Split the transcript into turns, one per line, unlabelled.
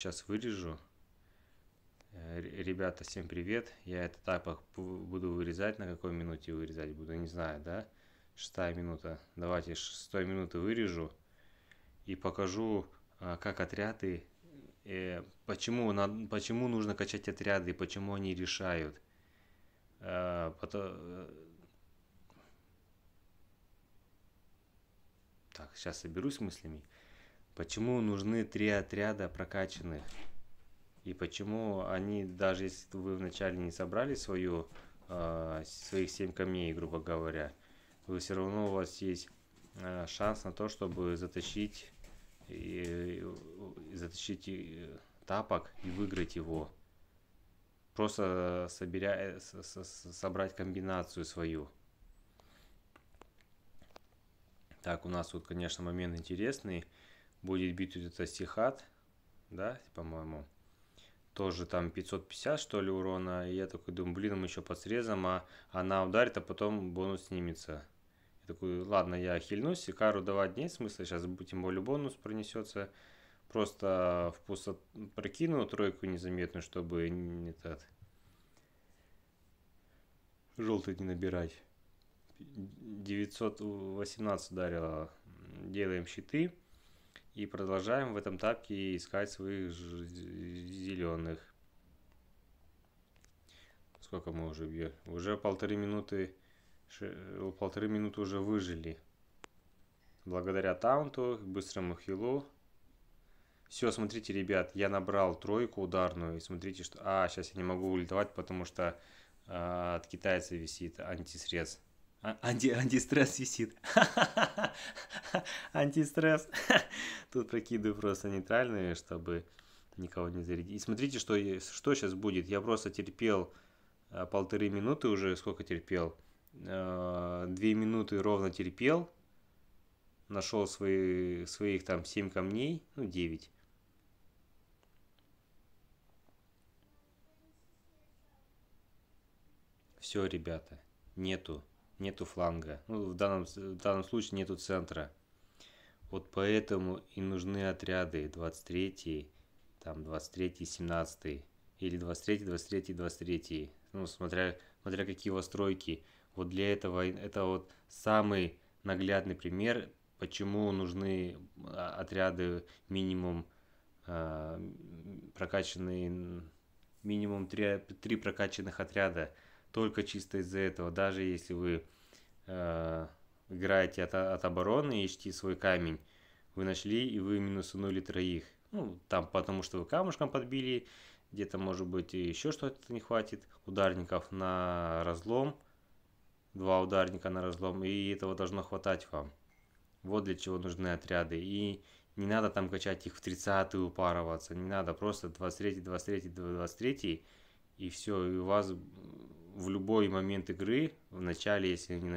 Сейчас вырежу. Э, ребята, всем привет. Я этот так буду вырезать. На какой минуте вырезать буду, не знаю, да? Шестая минута. Давайте шестой минуты вырежу. И покажу, а, как отряды... Э, почему, почему нужно качать отряды, почему они решают. Э, так, сейчас соберусь с мыслями. Почему нужны три отряда прокачанных? И почему они, даже если вы вначале не собрали свою, э, своих семь камней, грубо говоря, вы все равно у вас есть э, шанс на то, чтобы затащить, и, и, затащить и, тапок и выиграть его. Просто собирая, с, с, собрать комбинацию свою. Так, у нас тут, конечно, момент интересный будет битва это стихат, да, по-моему. Тоже там 550, что ли, урона. И я такой думаю, блин, мы еще под срезом, а она ударит, а потом бонус снимется. Я такой, ладно, я хильнусь, и кару давать нет смысла, сейчас тем более бонус пронесется. Просто в пустот прокину тройку незаметную, чтобы не этот желтый не набирать. 918 ударила. Делаем щиты. И продолжаем в этом тапке искать своих зеленых. Сколько мы уже бьем? Уже полторы минуты, полторы минуты уже выжили. Благодаря таунту, быстрому хилу. Все, смотрите, ребят, я набрал тройку ударную. И смотрите, что... А, сейчас я не могу улетовать, потому что э, от китайца висит антисрез. А, анти, антистресс висит. антистресс. Тут прокидываю просто нейтральные, чтобы никого не зарядить. И смотрите, что, что сейчас будет. Я просто терпел э, полторы минуты уже, сколько терпел? Э, две минуты ровно терпел. Нашел свои, своих там семь камней, ну девять. Все, ребята, нету, нету фланга. Ну, в данном, в данном случае нету центра. Вот поэтому и нужны отряды 23, там 23, 17 или 23, 23, 23. Ну, смотря, смотря какие у вас стройки. Вот для этого это вот самый наглядный пример, почему нужны а, отряды минимум э, прокачанные, минимум 3, 3 прокачанных отряда. Только чисто из-за этого, даже если вы э, играете от, от обороны, ищите свой камень. Вы нашли и вы минусунули троих. Ну, там потому что вы камушком подбили, где-то может быть еще что-то не хватит. Ударников на разлом, два ударника на разлом, и этого должно хватать вам. Вот для чего нужны отряды. И не надо там качать их в 30 упарываться, не надо, просто 23-й, 23-й, 23-й, и все, и у вас в любой момент игры, в начале, если не, наш,